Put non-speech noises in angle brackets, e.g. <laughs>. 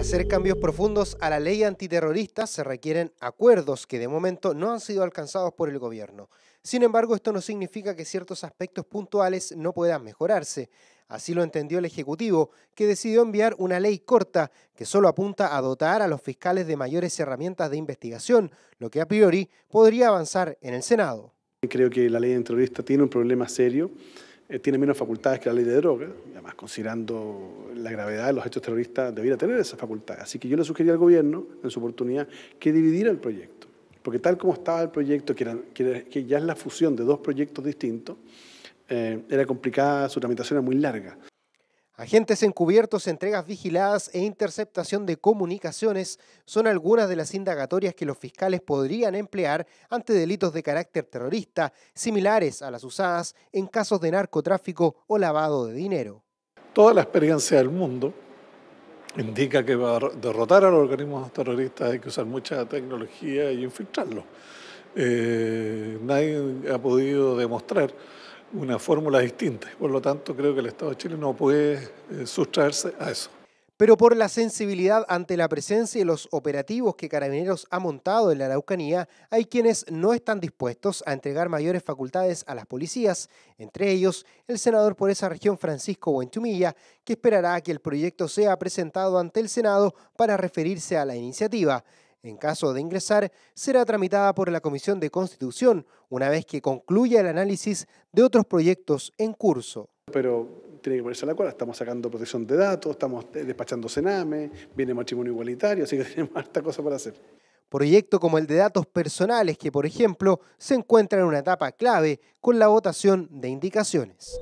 hacer cambios profundos a la ley antiterrorista se requieren acuerdos que de momento no han sido alcanzados por el gobierno. Sin embargo, esto no significa que ciertos aspectos puntuales no puedan mejorarse. Así lo entendió el Ejecutivo, que decidió enviar una ley corta que solo apunta a dotar a los fiscales de mayores herramientas de investigación, lo que a priori podría avanzar en el Senado. Creo que la ley antiterrorista tiene un problema serio eh, tiene menos facultades que la ley de drogas, además considerando la gravedad de los hechos terroristas, debiera tener esas facultades. Así que yo le sugería al gobierno, en su oportunidad, que dividiera el proyecto, porque tal como estaba el proyecto, que, que, ya es la fusión de dos proyectos distintos, eh, era complicada, su tramitación era muy larga. Agentes encubiertos, entregas vigiladas e interceptación de comunicaciones son algunas de las indagatorias que los fiscales podrían emplear ante delitos de carácter terrorista, similares a las usadas en casos de narcotráfico o lavado de dinero. Toda la experiencia del mundo indica que para derrotar a los organismos terroristas hay que usar mucha tecnología y infiltrarlos. Eh, nadie ha podido demostrar una fórmula distinta. Por lo tanto, creo que el Estado de Chile no puede eh, sustraerse a eso. Pero por la sensibilidad ante la presencia y los operativos que Carabineros ha montado en la Araucanía, hay quienes no están dispuestos a entregar mayores facultades a las policías, entre ellos el senador por esa región Francisco Buentumilla, que esperará que el proyecto sea presentado ante el Senado para referirse a la iniciativa. En caso de ingresar, será tramitada por la Comisión de Constitución una vez que concluya el análisis de otros proyectos en curso. Pero tiene que ponerse la cual, estamos sacando protección de datos, estamos eh, despachando Sename, viene matrimonio igualitario, así que <laughs> tenemos harta cosa para hacer. Proyecto como el de datos personales que, por ejemplo, se encuentra en una etapa clave con la votación de indicaciones.